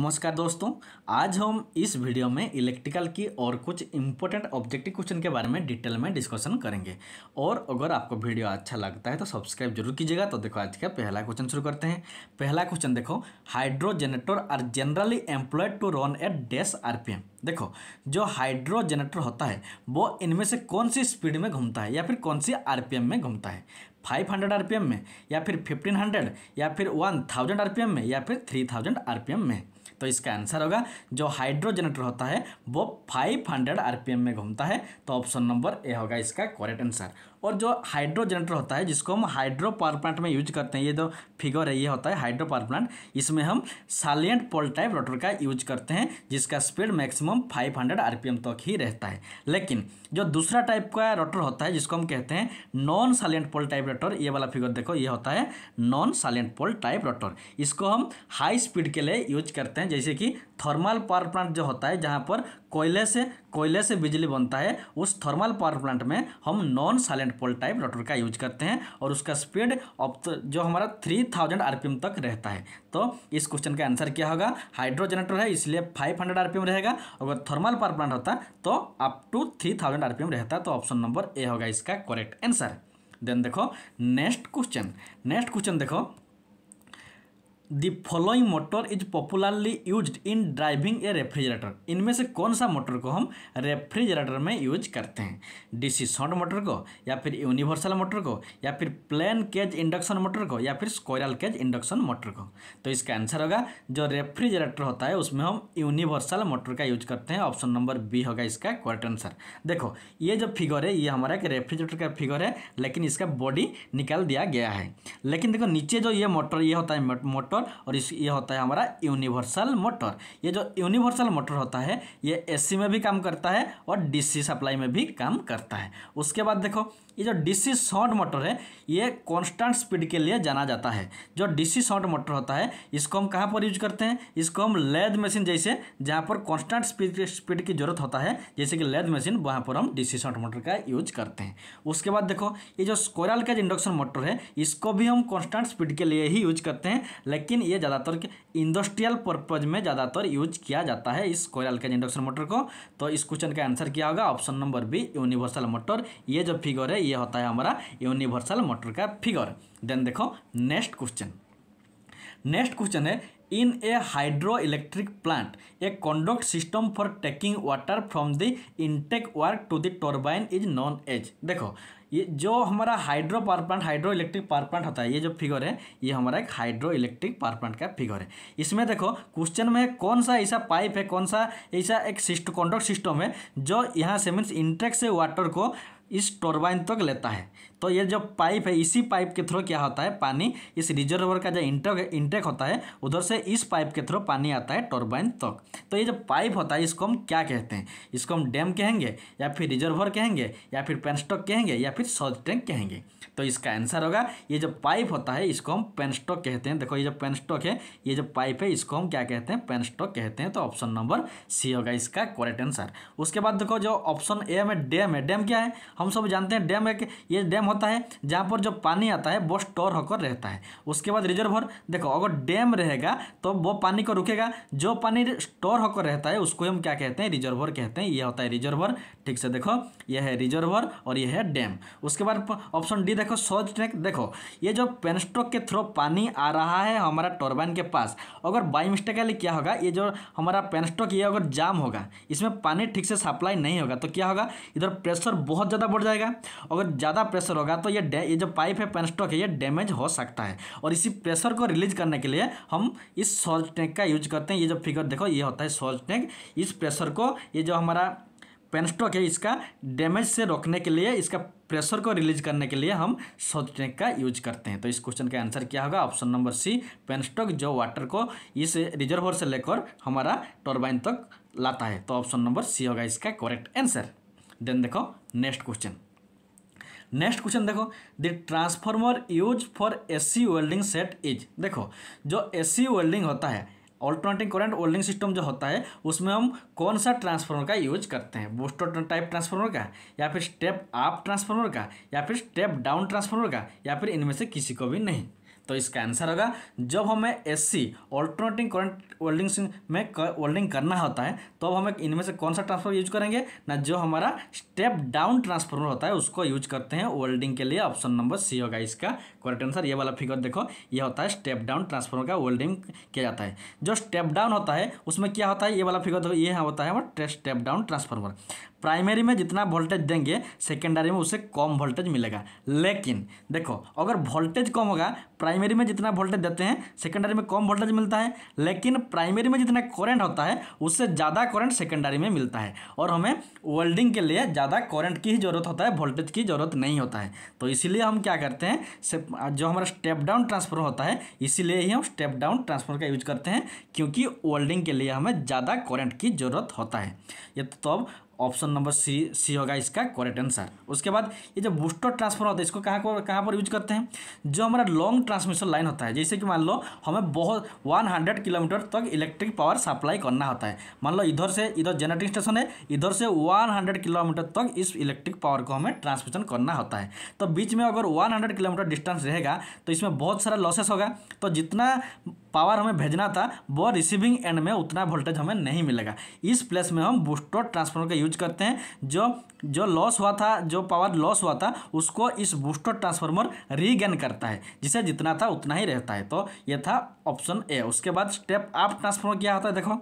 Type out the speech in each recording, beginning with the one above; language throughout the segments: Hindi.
नमस्कार दोस्तों आज हम इस वीडियो में इलेक्ट्रिकल की और कुछ इंपॉर्टेंट ऑब्जेक्टिव क्वेश्चन के बारे में डिटेल में डिस्कशन करेंगे और अगर आपको वीडियो अच्छा लगता है तो सब्सक्राइब जरूर कीजिएगा तो देखो आज का पहला क्वेश्चन शुरू करते हैं पहला क्वेश्चन देखो hydrogenerator are generally employed to run at dash are देखो जो हाइड्रोजेनेटर होता है वो इनमें से कौन सी स्पीड में घूमता है या फिर कौन सी आर में घूमता है 500 आरपीएम में या फिर 1500 या फिर 1000 आरपीएम में या फिर 3000 आरपीएम में तो इसका आंसर होगा जो हाइड्रो जनरेटर होता है वो 500 आरपीएम में घूमता है तो ऑप्शन नंबर ए होगा इसका करेक्ट आंसर और जो हाइड्रो जनरेटर होता है जिसको हम हाइड्रो पावर प्लांट में यूज करते हैं ये जो फिगर है ये होता है हाइड्रो पावर प्लांट इसमें हम सालियंट पोल टाइप रोटर का यूज करते हैं जिसका स्पीड मैक्सिमम 500 आरपीएम तक ही रहता है लेकिन जो दूसरा टाइप का रोटर होता है जिसको हम कहते हैं non salient pole type rotor ये वाला फिगर देखो ये होता है non salient pole type rotor इसको हम हाई स्पीड के लिए यूज करते हैं जैसे कि थर्मल पावर प्लांट जो होता है जहाँ पर कोयले से कोयले से बिजली बनता है उस थर्मल पावर प्लांट में हम non salient and pole type rotor का यूज करते हैं और उसका स्पीड ऑफ जो हमारा थ्री थाउजेंड आरपीएम तक रहता है तो इस क्वेश्चन का आंसर क्या होगा हाइड्रो जनरेटर है इसलिए फाइव हंड्रेड आरपीएम रहेगा अगर थर्मल पावर प्लांट होता तो up to three thousand RPM रहता तो ऑप्शन नंबर ए होगा इसका करेक्ट आंसर देन देखो नेक्स्ट क्वेश्चन नेक्स्ट क्वेश्चन देखो the following motor is popularly use in driving a refrigerator इनमें से कौन सा मोटर को हम रेफ्रिजरेटर में यूज करते हैं डीसी शॉर्ट मोटर को या फिर यूनिवर्सल मोटर को या फिर प्लेन केज इंडक्शन मोटर को या फिर स्क्वायरल केज इंडक्शन मोटर को तो इसका आंसर होगा जो रेफ्रिजरेटर होता है उसमें हम यूनिवर्सल मोटर का यूज करते हैं ऑप्शन नंबर बी होगा इसका करेक्ट आंसर देखो ये जो फिगर है ये हमारा एक रेफ्रिजरेटर का फिगर है लेकिन इसका बॉडी निकाल दिया गया है लेकिन देखो नीचे जो ये मोटर ये होता है मोटर मोटर और इस ये होता है हमारा यूनिवर्सल मोटर ये जो यूनिवर्सल मोटर होता है ये एसी में भी काम करता है और डीसी सप्लाई में भी काम करता है उसके बाद देखो ये जो डीसी शॉर्ट मोटर है ये कांस्टेंट स्पीड के लिए जाना जाता है जो डीसी शॉर्ट मोटर होता है इसको हम कहाँ पर यूज करते हैं इसको हम लेद मशीन जैसे जहाँ पर कांस्टेंट स्पीड स्पीड की जरूरत होता है जैसे कि लेद मशीन वहाँ पर हम डीसी शॉर्ट मोटर का यूज करते हैं उसके बाद देखो ये जो स्कोरल का इंडक्शन मोटर है इसको भी हम कॉन्स्टेंट स्पीड के लिए ही यूज करते हैं लेकिन ये ज़्यादातर इंडस्ट्रियल पर्पज में ज़्यादातर यूज किया जाता है इस कोयल के इंडक्शन मोटर को तो इस क्वेश्चन का आंसर क्या होगा option number B universal motor ये जो फिगर है ये होता है हमारा यूनिवर्सल मोटर का फिगर देन देखो नेक्स्ट क्वेश्चन नेक्स्ट क्वेश्चन है in a hydro electric plant a conduct system for taking water from the intake work to the turbine is known as देखो ये जो हमारा hydro power plant hydro electric power plant होता है ये जो फिगर है ये हमारा एक हाइड्रो इलेक्ट्रिक पावर प्लांट का फिगर है इसमें देखो क्वेश्चन में कौन सा ऐसा पाइप है कौन सा ऐसा एक सिस्ट कॉन्डक्ट सिस्टम है जो यहाँ से मीन्स इंटेक से वाटर को इस टरबाइन तक तो लेता है तो ये जो पाइप है इसी पाइप के थ्रू क्या होता है पानी इस रिजर्वर का जो इंटेक इंटेक होता है उधर से इस पाइप के थ्रू पानी आता है टरबाइन तक तो, ये जो पाइप होता है इसको हम क्या कहते हैं इसको हम डैम कहेंगे या फिर रिजर्वर कहेंगे या फिर पेनस्टॉक कहेंगे या फिर सॉज टैंक कहेंगे तो इसका आंसर होगा ये जो पाइप होता है इसको हम पेनस्टॉक कहते हैं देखो ये जो पेनस्टॉक है ये जो पाइप है इसको हम क्या कहते हैं पेनस्टॉक कहते हैं तो ऑप्शन नंबर सी होगा इसका करेक्ट आंसर उसके बाद देखो जो ऑप्शन ए में डैम है डैम क्या है हम सब जानते हैं डैम एक ये डैम होता है जहाँ पर जो पानी आता है वो स्टोर होकर रहता है उसके बाद रिजर्वर देखो अगर डैम रहेगा तो वो पानी को रुकेगा जो पानी स्टोर होकर रहता है उसको हम क्या कहते हैं रिजर्वर कहते हैं ये होता है रिजर्वर ठीक से देखो यह है रिजर्वर और यह है डैम उसके बाद ऑप्शन डी देखो सोच ट्रैक देखो ये जो पेनस्ट्रोक के थ्रू पानी आ रहा है हमारा टर्बाइन के पास अगर बाई मिस्टेकली क्या होगा ये जो हमारा पेनस्टोक ये अगर जाम होगा इसमें पानी ठीक से सप्लाई नहीं होगा तो क्या होगा इधर प्रेशर बहुत ज़्यादा बढ़ जाएगा अगर ज़्यादा प्रेशर होगा तो ये ये जो पाइप है पेनस्टॉक है ये डैमेज हो सकता है और इसी प्रेशर को रिलीज करने के लिए हम इस सॉल्ट टैंक का यूज करते हैं ये जो फिगर देखो ये होता है सॉल्ट टैंक इस प्रेशर को ये जो हमारा पेनस्टॉक है इसका डैमेज से रोकने के लिए इसका प्रेशर को रिलीज करने के लिए हम सॉल्ट टैंक का यूज करते हैं तो इस क्वेश्चन का आंसर क्या होगा ऑप्शन नंबर सी पेनस्टॉक जो वाटर को इस रिजर्वर से लेकर हमारा टर्बाइन तक लाता है तो ऑप्शन नंबर सी होगा इसका करेक्ट आंसर देन देखो नेक्स्ट क्वेश्चन नेक्स्ट क्वेश्चन देखो the transformer use for AC welding set is देखो जो एसी वेल्डिंग होता है ऑल्टरनेटिंग करंट वेल्डिंग सिस्टम जो होता है उसमें हम कौन सा ट्रांसफार्मर का यूज करते हैं बूस्टर टाइप ट्रांसफार्मर का या फिर स्टेप अप ट्रांसफार्मर का या फिर स्टेप डाउन ट्रांसफार्मर का या फिर इनमें से किसी को भी नहीं तो इसका आंसर होगा जब हमें AC C alternating current welding में वेल्डिंग करना होता है तो अब हम इनमें से कौन सा ट्रांसफार्मर यूज करेंगे ना जो हमारा स्टेप डाउन ट्रांसफार्मर होता है उसको यूज करते हैं वेल्डिंग के लिए ऑप्शन नंबर सी होगा इसका करेक्ट आंसर ये वाला फिगर देखो ये होता है स्टेप डाउन ट्रांसफार्मर का वेल्डिंग किया जाता है जो स्टेप डाउन होता है उसमें क्या होता है ये वाला फिगर देखो ये हाँ होता है हमारा स्टेप डाउन ट्रांसफार्मर प्राइमरी में जितना वोल्टेज देंगे सेकेंडरी में उसे कम वोल्टेज मिलेगा लेकिन देखो अगर वोल्टेज कम होगा प्राइमरी में जितना वोल्टेज देते हैं सेकेंडरी में कम वोल्टेज मिलता है लेकिन प्राइमरी में जितना करंट होता है उससे ज़्यादा करंट सेकेंडरी में मिलता है और हमें वेल्डिंग के लिए ज़्यादा करंट की ही ज़रूरत होता है वोल्टेज की ज़रूरत नहीं होता है तो इसीलिए हम क्या करते हैं जो हमारा स्टेप डाउन ट्रांसफर होता है इसीलिए ही हम स्टेप डाउन ट्रांसफर का यूज करते हैं क्योंकि वेल्डिंग के लिए हमें ज़्यादा करंट की ज़रूरत होता है ये तो, तो अब ऑप्शन नंबर सी सी होगा इसका करेक्ट आंसर उसके बाद ये जो बूस्टर ट्रांसफर होता है इसको कहाँ पर कहाँ पर यूज करते हैं जो हमारा लॉन्ग ट्रांसमिशन लाइन होता है जैसे कि मान लो हमें बहुत 100 किलोमीटर तक इलेक्ट्रिक पावर सप्लाई करना होता है मान लो इधर से इधर जनरेटिंग स्टेशन है इधर से हंड्रेड किलोमीटर तक इस इलेक्ट्रिक पावर को हमें ट्रांसमिशन करना होता है तो बीच में अगर हंड्रेड किलोमीटर डिस्टेंस रहेगा तो इसमें बहुत सारा लॉसेस होगा तो जितना पावर हमें भेजना था वो रिसीविंग एंड में उतना वोल्टेज हमें नहीं मिलेगा इस प्लेस में हम बूस्टर ट्रांसफार्मर का यूज करते हैं जो जो लॉस हुआ था जो पावर लॉस हुआ था उसको इस बूस्टर ट्रांसफार्मर रीगेन करता है जिसे जितना था उतना ही रहता है तो ये था ऑप्शन ए उसके बाद स्टेप आप ट्रांसफार्मर क्या होता है देखो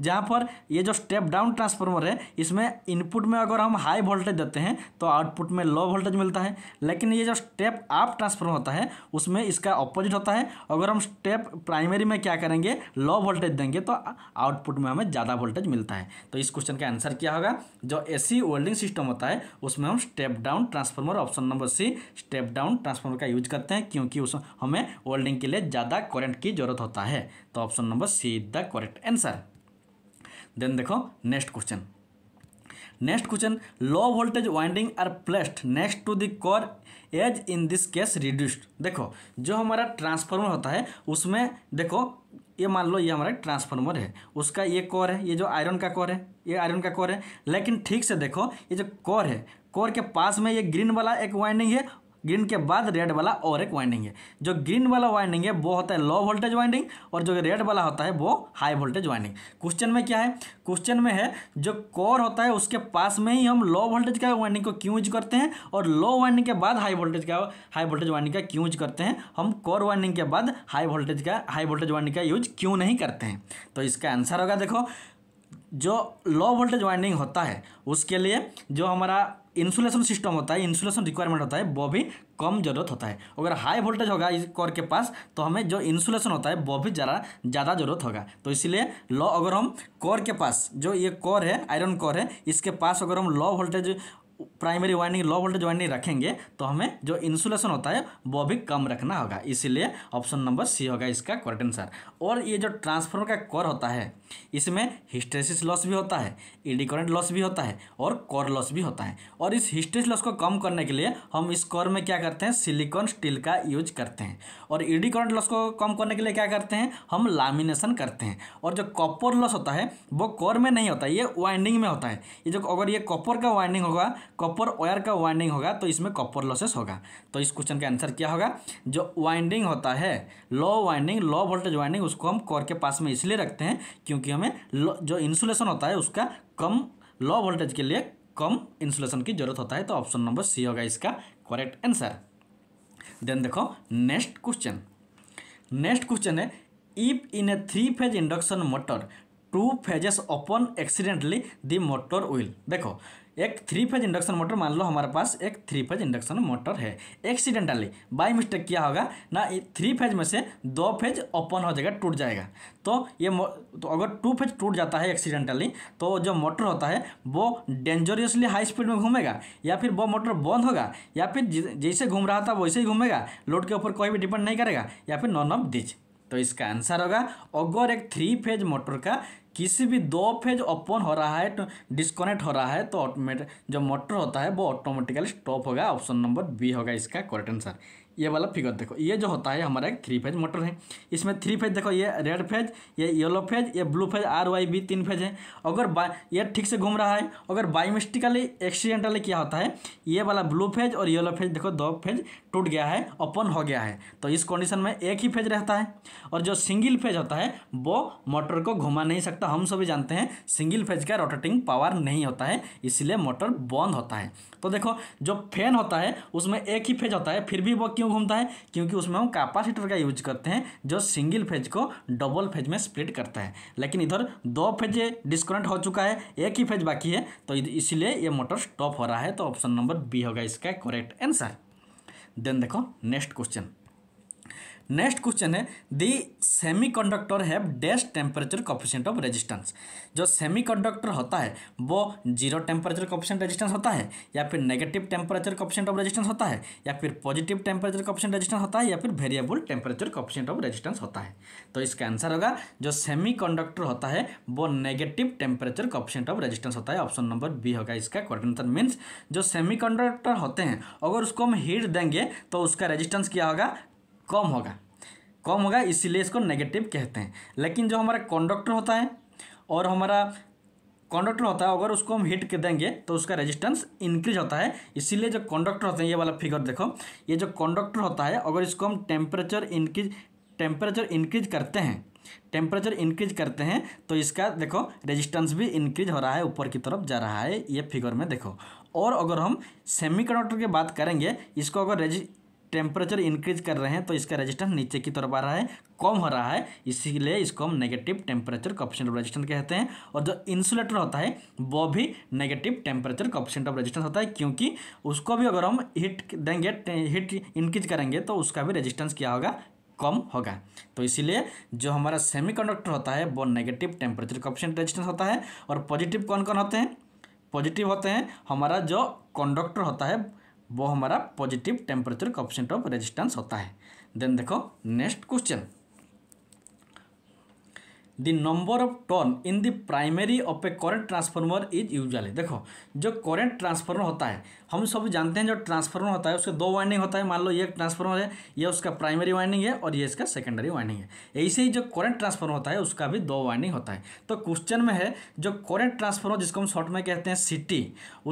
जहाँ पर ये जो स्टेप डाउन ट्रांसफार्मर है इसमें इनपुट में अगर हम हाई वोल्टेज देते हैं तो आउटपुट में लो वोल्टेज मिलता है लेकिन ये जो स्टेप अप ट्रांसफार्मर होता है उसमें इसका अपोजिट होता है अगर हम स्टेप प्राइमरी में क्या करेंगे लो वोल्टेज देंगे तो आउटपुट में हमें ज़्यादा वोल्टेज मिलता है तो इस क्वेश्चन का आंसर क्या होगा जो ए वेल्डिंग सिस्टम होता है उसमें हम step down transformer option number C step down transformer का यूज करते हैं क्योंकि उस हमें वेल्डिंग के लिए ज़्यादा करंट की जरूरत होता है तो option number C is the correct answer then देखो next question next question low voltage winding are placed next to the core as in this case reduced देखो जो हमारा ट्रांसफार्मर होता है उसमें देखो ये मान लो ये हमारा ट्रांसफार्मर है उसका ये कोर है ये जो आयरन का कोर है ये आयरन का कोर है लेकिन ठीक से देखो ये जो कोर है कोर के पास में ये ग्रीन वाला एक वाइंडिंग है ग्रीन के बाद रेड वाला और एक वाइंडिंग है जो ग्रीन वाला वाइंडिंग है वो होता है लो वोल्टेज वाइंडिंग और जो रेड वाला होता है वो हाई वोल्टेज वाइंडिंग क्वेश्चन में क्या है क्वेश्चन में है जो कोर होता है उसके पास में ही हम लो वोल्टेज का वाइंडिंग को क्यों यूज करते हैं और लो वाइंडिंग के बाद हाई वोल्टेज का हाई वोल्टेज वाइंडिंग का क्यों यूज करते हैं हम कोर वाइंडिंग के बाद हाई वोल्टेज का हाई वोल्टेज वाइंडिंग का यूज क्यों नहीं करते हैं तो इसका आंसर होगा देखो जो लो वोल्टेज वाइंडिंग होता है उसके लिए जो हमारा इंसुलेशन सिस्टम होता है इंसुलेशन रिक्वायरमेंट होता है वो भी कम ज़रूरत होता है अगर हाई वोल्टेज होगा इस कोर के पास तो हमें जो इंसुलेशन होता है वो भी ज़रा ज़्यादा ज़रूरत होगा तो इसलिए लो अगर हम कोर के पास जो ये कोर है आयरन कोर है इसके पास अगर हम low voltage primary winding low voltage winding रखेंगे तो हमें जो इंसुलेशन होता है वो भी कम रखना होगा इसीलिए ऑप्शन नंबर सी होगा इसका करेक्ट आंसर और ये जो ट्रांसफार्मर का कोर होता है इसमें हिस्टेसिस लॉस भी होता है इंडिकोरेंट लॉस भी होता है और कोर लॉस भी होता है और इस हिस्टेसिस लॉस को कम करने के लिए हम इस कोर में क्या करते हैं सिलिकॉन स्टील का यूज करते हैं और इंडिकोरेंट लॉस को कम करने के लिए क्या करते हैं हम लामिनेशन करते हैं और जो कॉपर लॉस होता है वो कोर में नहीं होता ये वाइंडिंग में होता है ये जो अगर ये कॉपर का वाइंडिंग होगा कॉपर वायर का वाइंडिंग होगा तो इसमें कॉपर लॉसेस होगा तो इस क्वेश्चन का आंसर क्या होगा जो वाइंडिंग होता है low winding low voltage winding उसको हम कोर के पास में इसलिए रखते हैं क्योंकि क्योंकि हमें जो इंसुलेशन होता है उसका कम लो वोल्टेज के लिए कम इंसुलेशन की जरूरत होता है तो ऑप्शन नंबर सी होगा इसका करेक्ट आंसर देन देखो नेक्स्ट क्वेश्चन नेक्स्ट क्वेश्चन है if in a three phase induction motor two phases open accidentally the motor will देखो एक थ्री फेज इंडक्शन मोटर मान लो हमारे पास एक थ्री फेज इंडक्शन मोटर है एक्सीडेंटली बाई मिस्टेक क्या होगा ना थ्री फेज में से दो फेज ओपन हो जाएगा टूट जाएगा तो ये तो अगर टू फेज टूट जाता है एक्सीडेंटली तो जो मोटर होता है वो डेंजरियसली हाई स्पीड में घूमेगा या फिर वो मोटर बंद होगा या फिर जैसे घूम रहा था वैसे ही घूमेगा लोड के ऊपर कोई भी डिपेंड नहीं करेगा या फिर नॉन ऑफ दिच तो इसका आंसर होगा अगर एक थ्री फेज मोटर का किसी भी दो फेज ओपन हो रहा है तो डिस्कनेक्ट हो रहा है तो ऑटोमेटिक जो मोटर होता है वो ऑटोमेटिकली स्टॉप होगा ऑप्शन नंबर बी होगा इसका करेक्ट आंसर ये वाला फिगर देखो ये जो होता है हमारा एक थ्री फेज मोटर है इसमें थ्री फेज देखो ये रेड फेज ये येलो फेज ये blue phase R Y B तीन फेज है अगर ये ठीक से घूम रहा है अगर बायोमिस्टिकली एक्सीडेंटली क्या होता है ये वाला ब्लू फेज और येलो फेज देखो दो फेज टूट गया है ओपन हो गया है तो इस कंडीशन में एक ही फेज रहता है और जो सिंगल फेज होता है वो मोटर को घुमा नहीं सकता हम सभी जानते हैं सिंगल फेज का रोटेटिंग पावर नहीं होता है इसलिए मोटर बंद होता है तो देखो जो फैन होता है उसमें एक ही फेज होता है फिर भी वो क्यों क्यों घूमता है क्योंकि उसमें हम कैपासीटर का यूज करते हैं जो सिंगल फेज को डबल फेज में स्प्लिट करता है लेकिन इधर दो फेज डिस्कनेक्ट हो चुका है एक ही फेज बाकी है तो इसीलिए ये मोटर स्टॉप हो रहा है तो ऑप्शन नंबर बी होगा इसका करेक्ट आंसर देन देखो नेक्स्ट क्वेश्चन नेक्स्ट क्वेश्चन है the semi conductor have dash temperature coefficient of resistance जो सेमी कंडक्टर होता है वो जीरो टेम्परेचर कॉफिशेंट रेजिस्टेंस होता है या फिर negative temperature coefficient of resistance होता है या फिर पॉजिटिव टेम्परेचर कॉफिशेंट रेजिस्टेंस होता है या फिर variable temperature coefficient of resistance होता है तो इसका आंसर होगा जो सेमी कंडक्टर होता है वो negative temperature coefficient of resistance होता है ऑप्शन नंबर बी होगा इसका कॉर्डिनेटर मीन्स जो सेमी होते हैं अगर उसको हम हीट देंगे तो उसका रेजिस्टेंस क्या होगा कम होगा कम होगा इसीलिए इसको नेगेटिव कहते हैं लेकिन जो हमारा कंडक्टर होता है और हमारा कंडक्टर होता है अगर उसको हम हिट कर देंगे तो उसका रेजिस्टेंस इंक्रीज होता है इसीलिए जो कंडक्टर होते हैं ये वाला फिगर देखो ये जो कंडक्टर होता है अगर इसको हम टेम्परेचर इंक्रीज टेम्परेचर इंक्रीज करते हैं टेम्परेचर इंक्रीज करते हैं तो इसका देखो रेजिस्टेंस भी इंक्रीज हो रहा है ऊपर की तरफ जा रहा है ये फिगर में देखो और अगर हम सेमी कंडक्टर की बात करेंगे इसको अगर रेजि टेम्परेचर इंक्रीज कर रहे हैं तो इसका रेजिस्टेंस नीचे की तरफ आ रहा है कम हो रहा है इसीलिए इसको हम negative temperature coefficient of resistance कहते हैं और जो इंसुलेटर होता है वो भी negative temperature coefficient of resistance होता है क्योंकि उसको भी अगर हम हीट देंगे हीट इंक्रीज करेंगे तो उसका भी रजिस्टेंस क्या होगा कम होगा तो इसीलिए जो हमारा सेमीकंडक्टर होता है वो नेगेटिव टेम्परेचर कॉप्शेंट रजिस्टेंस होता है और पॉजिटिव कौन कौन होते हैं पॉजिटिव होते हैं हमारा जो कंडक्टर होता है वो हमारा positive temperature coefficient of resistance होता है देन देखो next question the number of turn in the primary of a current transformer is usually देखो जो करंट ट्रांसफार्मर होता है हम सब जानते हैं जो ट्रांसफार्मर होता है उसके दो वाइंडिंग होता है मान लो ये ट्रांसफार्मर है ये उसका प्राइमरी वाइंडिंग है और ये इसका सेकेंडरी वाइंडिंग है ऐसे ही जो करंट ट्रांसफार्मर होता है उसका भी दो वाइंडिंग होता है तो क्वेश्चन में है जो करंट ट्रांसफार्मर जिसको हम शॉर्ट में कहते हैं सिटी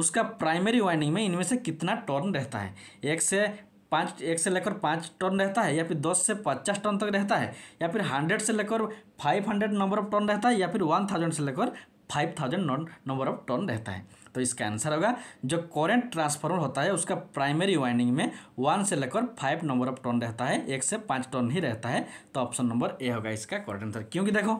उसका प्राइमरी वाइंडिंग में इनमें से कितना टर्न रहता है एक से पाँच एक से लेकर पाँच टन रहता है या फिर दस से पचास टन तक रहता है या फिर हंड्रेड से लेकर five hundred number of turn रहता है या फिर वन थाउजेंड से लेकर five thousand number of turn रहता है तो इसका आंसर होगा जो करंट ट्रांसफार्मर होता है उसका प्राइमरी वाइंडिंग में वन से लेकर फाइव नंबर ऑफ टन रहता है एक से पाँच टन ही रहता है तो ऑप्शन नंबर ए होगा इसका करेक्ट आंसर क्योंकि देखो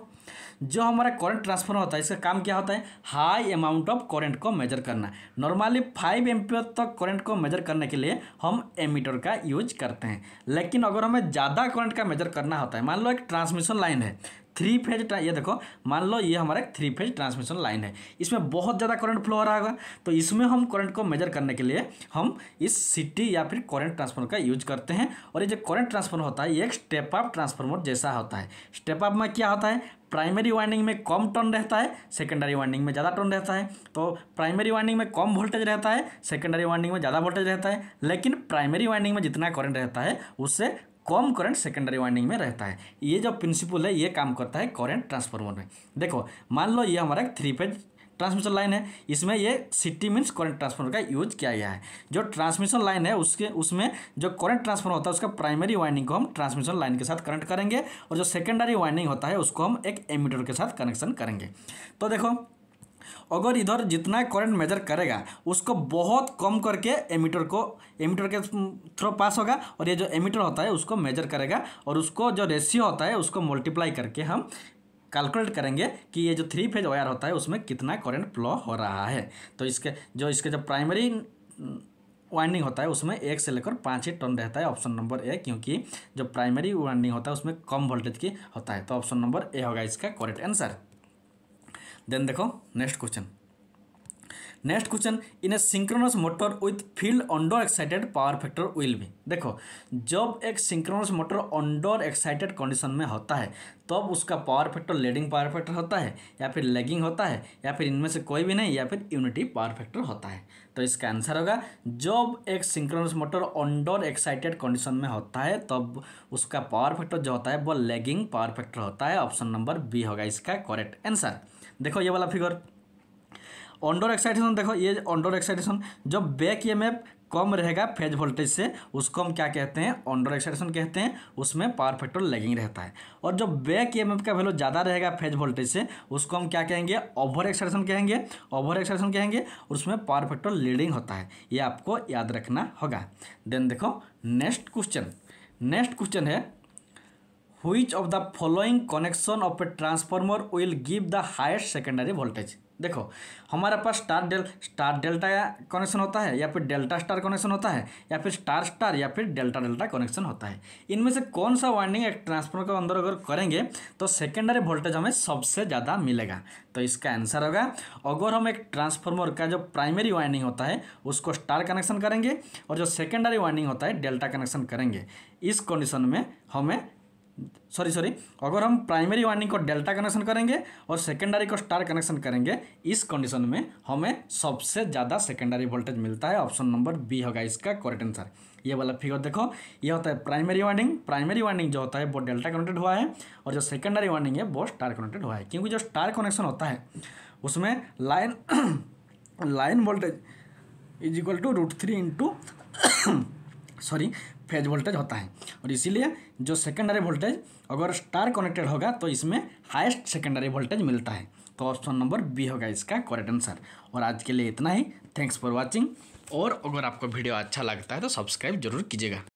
जो हमारा करंट ट्रांसफर होता है इसका काम क्या होता है हाई अमाउंट ऑफ करंट को मेजर करना नॉर्मली फाइव एम्पियर तक करंट को मेजर करने के लिए हम एमीटर का यूज करते हैं लेकिन अगर हमें ज़्यादा करंट का मेजर करना होता है मान लो एक ट्रांसमिशन लाइन है थ्री फेज ये देखो मान लो ये हमारा एक थ्री फेज ट्रांसमिशन लाइन है इसमें बहुत ज़्यादा करंट फ्लो हो रहा होगा तो इसमें हम करंट को मेजर करने के लिए हम इस सिटी या फिर करंट ट्रांसफार्मर का यूज करते हैं और ये जो करंट ट्रांसफार्मर होता है ये एक स्टेप अप ट्रांसफार्मर जैसा होता है स्टेप अप में क्या होता है प्राइमरी वाइंडिंग में कम टर्न रहता है सेकेंडरी वाइंडिंग में ज़्यादा टर्न रहता है तो प्राइमरी वाइंडिंग में कम वोल्टेज रहता है सेकेंडरी वाइंडिंग में ज़्यादा वोल्टेज रहता है लेकिन प्राइमरी वाइंडिंग में जितना करंट रहता है उससे कम करंट सेकेंडरी वाइंडिंग में रहता है ये जो प्रिंसिपल है ये काम करता है करंट ट्रांसफार्मर में देखो मान लो ये हमारा एक थ्री फेज ट्रांसमिशन लाइन है इसमें ये सिटी मीन्स करंट ट्रांसफार्मर का यूज किया गया है जो ट्रांसमिशन लाइन है उसके उसमें जो करंट ट्रांसफार्मर होता है उसका प्राइमरी वाइंडिंग को हम ट्रांसमिशन लाइन के साथ कनेक्ट करेंगे और जो सेकेंडरी वाइंडिंग होता है उसको हम एक एमीटर के साथ कनेक्शन करेंगे तो देखो अगर इधर जितना करंट मेजर करेगा उसको बहुत कम करके एमीटर को एमीटर के थ्रो पास होगा और ये जो एमीटर होता है उसको मेजर करेगा और उसको जो रेशियो होता है उसको मल्टीप्लाई करके हम कैलकुलेट करेंगे कि ये जो थ्री फेज वायर होता है उसमें कितना करंट फ्लो हो रहा है तो इसके जो इसके जो प्राइमरी वाइंडिंग mm, होता है उसमें एक से लेकर पाँच ही टर्न रहता है ऑप्शन नंबर ए क्योंकि जो प्राइमरी वाइंडिंग होता है उसमें कम वोल्टेज की होता है तो ऑप्शन नंबर ए होगा इसका करेक्ट आंसर देन देखो next question next question in a synchronous motor with field under excited power factor will भी देखो जब एक synchronous motor under excited condition में होता है तब तो उसका power factor leading power factor होता है या फिर लेगिंग होता है या फिर इनमें से कोई भी नहीं या फिर यूनिटी पावर फैक्टर होता है तो इसका आंसर होगा जब एक synchronous motor under excited condition में होता है तब तो उसका पावर फैक्टर जो होता है वो लेगिंग पावर फैक्टर होता है ऑप्शन नंबर बी होगा इसका करेक्ट आंसर देखो ये वाला फिगर अंडर एक्साइटेशन देखो ये अंडर एक्साइटेशन जब बैक ई कम रहेगा फेज वोल्टेज से उसको हम क्या कहते हैं अंडर एक्साइटेशन कहते हैं उसमें पावर फैक्टर लैगिंग रहता है और जब बैक ई का वैल्यू ज़्यादा रहेगा फेज वोल्टेज से उसको हम क्या कहेंगे ओवर एक्साइटेशन कहेंगे ओवर एक्साइटेशन कहेंगे उसमें पावर फैक्टर लीडिंग होता है ये आपको याद रखना होगा देन देखो नेक्स्ट क्वेश्चन नेक्स्ट क्वेश्चन है which of the following connection of a transformer will give the highest secondary voltage देखो हमारे पास star delta star delta connection होता है या फिर डेल्टा स्टार कनेक्शन होता है या फिर स्टार स्टार या फिर डेल्टा डेल्टा कनेक्शन होता है इनमें से कौन सा वाइंडिंग एक ट्रांसफार्मर के अंदर अगर करेंगे तो सेकेंडरी वोल्टेज हमें सबसे ज़्यादा मिलेगा तो इसका आंसर होगा अगर हम एक ट्रांसफॉर्मर का जो प्राइमरी वाइंडिंग होता है उसको स्टार कनेक्शन करेंगे और जो सेकेंडरी वाइंडिंग होता है डेल्टा कनेक्शन करेंगे इस कंडीशन में हमें सॉरी सॉरी अगर हम प्राइमरी वाइंडिंग को डेल्टा कनेक्शन करेंगे और सेकेंडरी को स्टार कनेक्शन करेंगे इस कंडीशन में हमें सबसे ज़्यादा सेकेंडरी वोल्टेज मिलता है ऑप्शन नंबर बी होगा इसका करेक्ट आंसर ये वाला फिगर देखो ये होता है प्राइमरी वाइंडिंग प्राइमरी वाइंडिंग जो होता है वो डेल्टा कनेक्टेड हुआ है और जो सेकेंडरी वाइंडिंग है वो स्टार कनेक्टेड हुआ है क्योंकि जो स्टार कनेक्शन होता है उसमें line line voltage is equal to root three into sorry phase voltage होता है और इसीलिए जो सेकेंडरी वोल्टेज अगर स्टार कनेक्टेड होगा तो इसमें हाइस्ट सेकेंडरी वोल्टेज मिलता है तो ऑप्शन नंबर बी होगा इसका करेक्ट आंसर और आज के लिए इतना ही थैंक्स फॉर वॉचिंग और अगर आपको वीडियो अच्छा लगता है तो सब्सक्राइब जरूर कीजिएगा